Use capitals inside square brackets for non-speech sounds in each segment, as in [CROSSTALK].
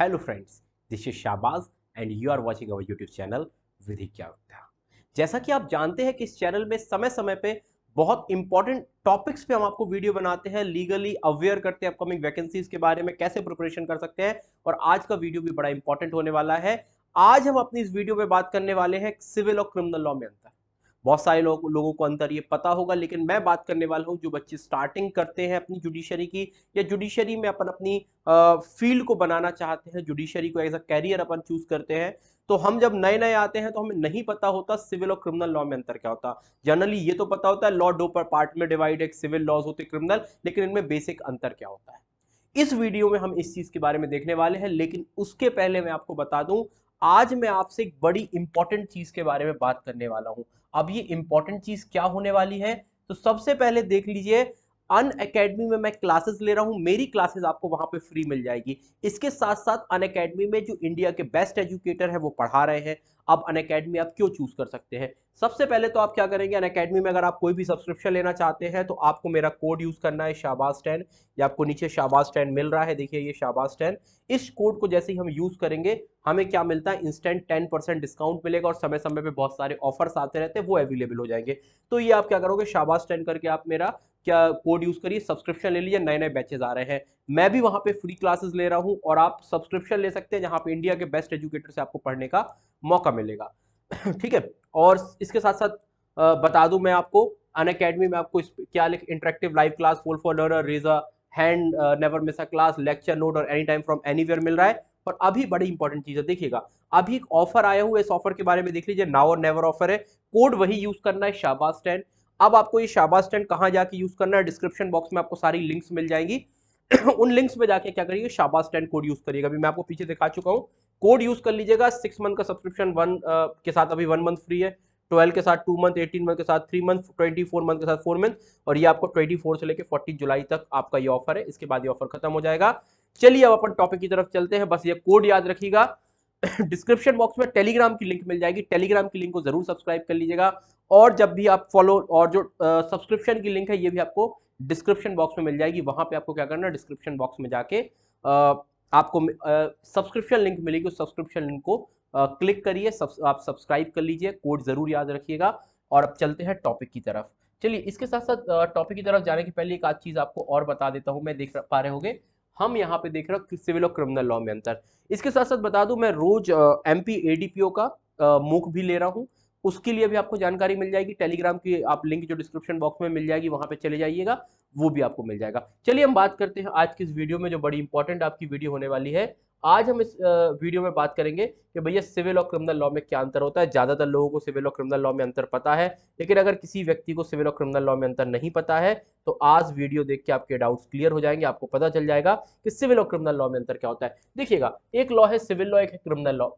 hello friends this is Shahbaz and you are watching our YouTube channel विधि क्या होता जैसा कि आप जानते हैं कि इस चैनल में समय समय पे बहुत इंपॉर्टेंट टॉपिक्स पे हम आपको वीडियो बनाते हैं लीगली अवेयर करते हैं अपकमिंग वैकेंसीज के बारे में कैसे प्रिपरेशन कर सकते हैं और आज का वीडियो भी बड़ा इंपॉर्टेंट होने वाला है आज हम अपनी इस वीडियो में बात करने वाले हैं सिविल और क्रिमिनल लॉ में अंतर बहुत सारे लोग लोगों को अंतर ये पता होगा लेकिन मैं बात करने वाला हूँ जो बच्चे स्टार्टिंग करते हैं अपनी जुडिशरी की या जुडिशरी में अपन अपनी फील्ड को बनाना चाहते हैं जुडिशरी को एज अ कैरियर अपन चूज करते हैं तो हम जब नए नए आते हैं तो हमें नहीं पता होता सिविल और क्रिमिनल लॉ में अंतर क्या होता जनरली ये तो पता होता है लॉ डो पर पार्ट में डिवाइड है सिविल लॉज होते क्रिमिनल लेकिन इनमें बेसिक अंतर क्या होता है इस वीडियो में हम इस चीज़ के बारे में देखने वाले हैं लेकिन उसके पहले मैं आपको बता दूं आज मैं आपसे एक बड़ी इंपॉर्टेंट चीज के बारे में बात करने वाला हूं अब ये इंपॉर्टेंट चीज क्या होने वाली है तो सबसे पहले देख लीजिए अन अकेडमी में मैं क्लासेस ले रहा हूँ मेरी क्लासेस आपको वहाँ पे फ्री मिल जाएगी इसके साथ साथ अन अकेडमी में जो इंडिया के बेस्ट एजुकेटर हैं वो पढ़ा रहे हैं अब अन अकेडमी आप क्यों चूज़ कर सकते हैं सबसे पहले तो आप क्या करेंगे अन अकेडमी में अगर आप कोई भी सब्सक्रिप्शन लेना चाहते हैं तो आपको मेरा कोड यूज़ करना है शाबाज टेन या आपको नीचे शाबाज टेन मिल रहा है देखिए ये शाबाज टेन इस कोड को जैसे ही हम यूज़ करेंगे हमें क्या मिलता है इंस्टेंट टेन परसेंट डिस्काउंट मिलेगा और समय समय पर बहुत सारे ऑफर्स आते रहते हैं वो अवेलेबल हो जाएंगे तो ये आप क्या करोगे शाबाज टेन करके आप मेरा क्या कोड यूज़ करिए सब्सक्रिप्शन ले लीजिए नए नए बैचेज आ रहे हैं मैं भी वहां पे फ्री क्लासेस ले रहा हूं और आप सब्सक्रिप्शन ले सकते हैं जहां पे इंडिया के बेस्ट एजुकेटर से आपको पढ़ने का मौका मिलेगा [CLEARS THROAT] ठीक है और इसके साथ साथ बता दूं मैं आपको अन अकेडमी में आपको क्या लिख इंटरेक्टिव लाइव क्लास फोल फॉर लर्नर रेजा and never miss a class lecture note और एनी टाइम फ्रॉम एनी मिल रहा है पर अभी बड़ी इंपॉर्टेंट चीज़ है देखिएगा अभी एक ऑफर आया हुआ है इस ऑफर के बारे में देख लीजिए नाव और नेवर ऑफर है कोड वही यूज़ करना है शाबाज टेन अब आपको ये शाबा स्टैंड कहाँ जाके यूज़ करना है डिस्क्रिप्शन बॉक्स में आपको सारी लिंक्स मिल जाएंगी [COUGHS] उन लिंक्स में जाके क्या करिए शाबा स्टैंड कोड यूज़ करिएगा अभी मैं आपको पीछे दिखा चुका हूँ कोड यूज़ कर लीजिएगा सिक्स मंथ का सब्सक्रिप्शन वन uh, के साथ अभी वन मंथ फ्री है ट्वेल्व के साथ टू मंथ एटीन मंथ के साथ three month twenty four month के साथ फोर मंथ और ये आपको ट्वेंटी फोर से लेकर फोर्टी जुलाई तक आपका ये ऑफर है इसके बाद ये ऑफर खत्म हो जाएगा चलिए अब अपन टॉपिक की तरफ चलते हैं बस ये कोड याद रखिएगा डिस्क्रिप्शन [COUGHS] बॉक्स में टेलीग्राम की लिंक मिल जाएगी टेलीग्राम की लिंक को जरूर सब्सक्राइब कर लीजिएगा और जब भी आप फॉलो और जो सब्सक्रिप्शन की लिंक है ये भी आपको डिस्क्रिप्शन बॉक्स में मिल जाएगी वहां पे आपको क्या करना है डिस्क्रिप्शन बॉक्स में जाके आपको सब्सक्रिप्शन लिंक मिलेगी उस सब्सक्रिप्शन लिंक को क्लिक करिए आप सब्सक्राइब कर लीजिए कोड ज़रूर याद रखिएगा और अब चलते हैं टॉपिक की तरफ चलिए इसके साथ साथ टॉपिक की तरफ जाने के पहले एक आज चीज़ आपको और बता देता हूँ मैं देख पा रहे होंगे हम यहाँ पे देख रहे हो सिविल और क्रिमिनल लॉ में अंतर इसके साथ साथ बता दू मैं रोज एम पी का मुख भी ले रहा हूँ उसके लिए भी आपको जानकारी मिल जाएगी टेलीग्राम की आप लिंक जो डिस्क्रिप्शन बॉक्स में मिल जाएगी वहां पे चले जाइएगा वो भी आपको मिल जाएगा चलिए हम बात करते हैं आज की इस वीडियो में जो बड़ी इंपॉर्टेंट आपकी वीडियो होने वाली है आज हम इस वीडियो में बात करेंगे कि भैया सिविल और क्रिमिनल लॉ में क्या अंतर होता है ज़्यादातर लोगों को सिविल और क्रिमिनल लॉ में अंतर पता है लेकिन अगर किसी व्यक्ति को सिविल और क्रिमिनल लॉ में अंतर नहीं पता है तो आज वीडियो देख के आपके डाउट्स क्लियर हो जाएंगे आपको पता चल जाएगा कि सिविल और क्रिमिनल लॉ में अंतर क्या होता है देखिएगा एक लॉ है सिविल लॉ एक है क्रिमिनल लॉ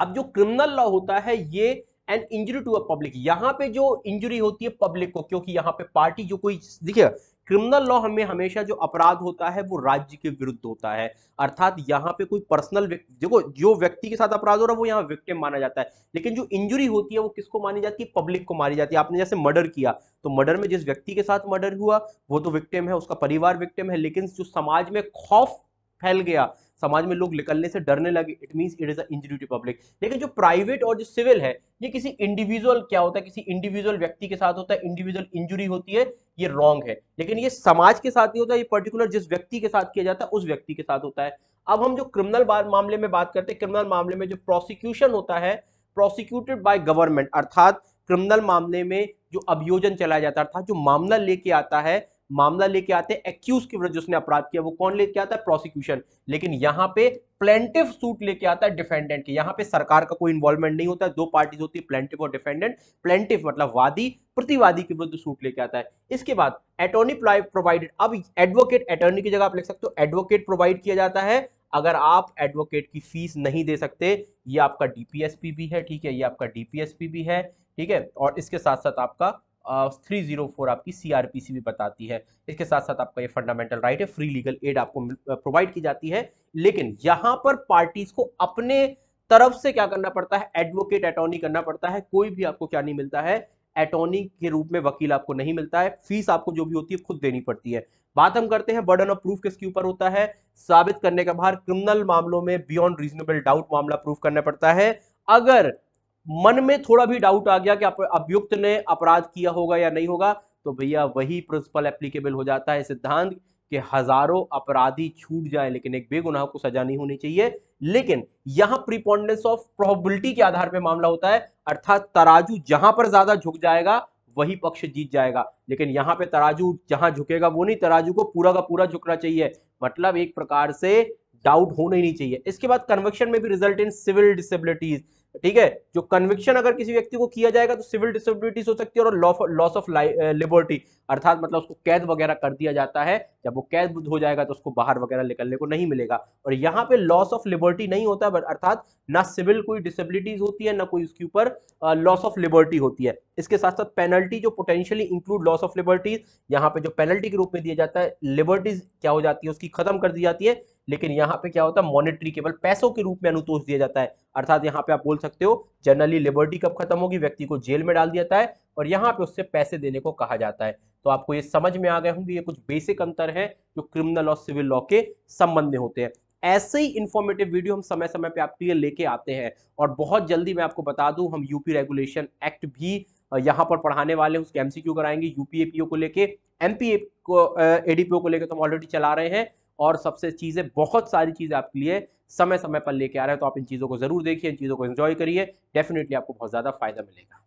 अब जो क्रिमिनल लॉ होता है ये an injury to a public यहां पे जो इंजरी होती है पब्लिक को क्योंकि यहाँ पे पार्टी जो कोई देखिए क्रिमिनल लॉ हमें हमेशा जो अपराध होता है वो राज्य के विरुद्ध होता है अर्थात यहाँ पे कोई पर्सनल देखो जो व्यक्ति के साथ अपराध हो रहा है वो यहाँ विक्टिम माना जाता है लेकिन जो इंजुरी होती है वो किसको मानी जाती है पब्लिक को मानी जाती है आपने जैसे मर्डर किया तो मर्डर में जिस व्यक्ति के साथ मर्डर हुआ वो तो विक्टिम है उसका परिवार विक्टिम है लेकिन जो समाज में खौफ फैल गया समाज में लोग निकलने से डरने लगे it mean it is a injury to public लेकिन जो प्राइवेट और जो सिविल है ये किसी इंडिविजुअल क्या होता है किसी इंडिविजुअल व्यक्ति के साथ होता है इंडिविजुअल इंजुरी होती है ये रॉन्ग है लेकिन ये समाज के साथ नहीं होता ये पर्टिकुलर जिस व्यक्ति के साथ किया जाता है उस व्यक्ति के साथ होता है अब हम जो क्रिमिनल मामले में बात करते हैं क्रिमिनल मामले में जो प्रोसिक्यूशन होता है प्रोसिक्यूटेड बाय गवर्नमेंट अर्थात क्रिमिनल मामले में जो अभियोजन चलाया जाता है अर्थात जो मामला लेके आता है मामला लेके आते हैं एक्यूज के विरुद्ध जिसने अपराध किया वो कौन लेके आता है प्रोसिक्यूशन लेकिन यहाँ पे प्लेंटिव सूट लेके आता है डिफेंडेंट के यहाँ पे सरकार का कोई इन्वॉल्वमेंट नहीं होता है दो पार्टीज होती है प्लेंटिव और डिफेंडेंट प्लेंटिव मतलब वादी प्रतिवादी के विरुद्ध सूट लेके आता है इसके बाद एटोर्नी प्रोवाइडेड अब एडवोकेट अटोर्नी की जगह आप लिख सकते हो एडवोकेट प्रोवाइड किया जाता है अगर आप एडवोकेट की फीस नहीं दे सकते ये आपका डीपीएसपी भी है ठीक है ये आपका डीपीएसपी भी है ठीक है और इसके साथ साथ आपका थ्री जीरो फोर आपकी सीआरपीसी भी बताती है इसके साथ साथ आपका ये फंडामेंटल राइट है फ्री लीगल एड आपको प्रोवाइड की जाती है लेकिन यहां पर पार्टीज को अपने तरफ से क्या करना पड़ता है एडवोकेट अटोर्नी करना पड़ता है कोई भी आपको क्या नहीं मिलता है अटोर्नी के रूप में वकील आपको नहीं मिलता है फीस आपको जो भी होती है खुद देनी पड़ती है बात हम करते हैं बर्डन ऑफ प्रूफ किसके ऊपर होता है साबित करने का भार क्रिमिनल मामलों में बियॉन्ड रीजनेबल डाउट मामला प्रूफ करना पड़ता है अगर मन में थोड़ा भी डाउट आ गया कि अभियुक्त ने अपराध किया होगा या नहीं होगा तो भैया वही प्रिंसिपल एप्लीकेबल हो जाता है सिद्धांत कि हजारों अपराधी छूट जाए लेकिन एक बेगुनाह को सजा नहीं होनी चाहिए लेकिन यहां प्रीपॉन्डेंस ऑफ प्रोबेबिलिटी के आधार पर मामला होता है अर्थात तराजू जहां पर ज्यादा झुक जाएगा वही पक्ष जीत जाएगा लेकिन यहां पे तराजू जहां झुकेगा वो नहीं तराजू को पूरा का पूरा झुकना चाहिए मतलब एक प्रकार से डाउट होना ही नहीं चाहिए इसके बाद कन्वेक्शन में भी रिजल्ट इन सिविल डिसेबिलिटीज ठीक है जो कन्विक्शन अगर किसी व्यक्ति को किया जाएगा तो सिविल डिसेबिलिटीज हो सकती है और लॉस ऑफ लिबर्टी अर्थात मतलब उसको कैद वगैरह कर दिया जाता है जब वो कैद हो जाएगा तो उसको बाहर वगैरह निकलने को नहीं मिलेगा और यहाँ पे लॉस ऑफ लिबर्टी नहीं होता अर्थात ना सिविल कोई डिसेबिलिटीज होती है ना कोई उसके ऊपर लॉस ऑफ लिबर्टी होती है इसके साथ साथ पेनल्टी जो potentially include loss of liberties यहाँ पे जो पेनल्टी के रूप में दिया जाता है लिबर्टीज क्या हो जाती है उसकी खत्म कर दी जाती है लेकिन यहाँ पे क्या होता है मॉनिटरी केवल पैसों के रूप में अनुतोष दिया जाता है अर्थात यहाँ पे आप बोल सकते हो जनरली लिबर्टी कब खत्म होगी व्यक्ति को जेल में डाल दिया जाता है और यहाँ पे उससे पैसे देने को कहा जाता है तो आपको ये समझ में आ गए होंगे ये कुछ बेसिक अंतर है जो क्रिमिनल और सिविल लॉ के संबंध में होते हैं ऐसे ही इन्फॉर्मेटिव वीडियो हम समय समय पे आपके लिए लेके आते हैं और बहुत जल्दी मैं आपको बता दूं हम यूपी रेगुलेशन एक्ट भी यहाँ पर पढ़ाने वाले हैं उसके एमसीक्यू कराएंगे यूपीएपीओ को लेके एमपीए को एडीपीओ को लेके तो हम ऑलरेडी चला रहे हैं और सबसे चीज़ें बहुत सारी चीज़ें आपके लिए समय समय पर लेके आ रहे हैं तो आप इन चीज़ों को ज़रूर देखिए इन चीज़ों को इन्जॉय करिए डेफिनेटली आपको बहुत ज़्यादा फायदा मिलेगा